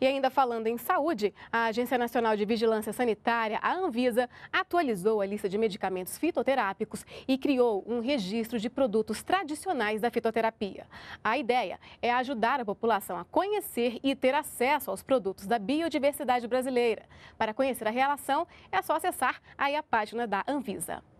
E ainda falando em saúde, a Agência Nacional de Vigilância Sanitária, a Anvisa, atualizou a lista de medicamentos fitoterápicos e criou um registro de produtos tradicionais da fitoterapia. A ideia é ajudar a população a conhecer e ter acesso aos produtos da biodiversidade brasileira. Para conhecer a relação, é só acessar aí a página da Anvisa.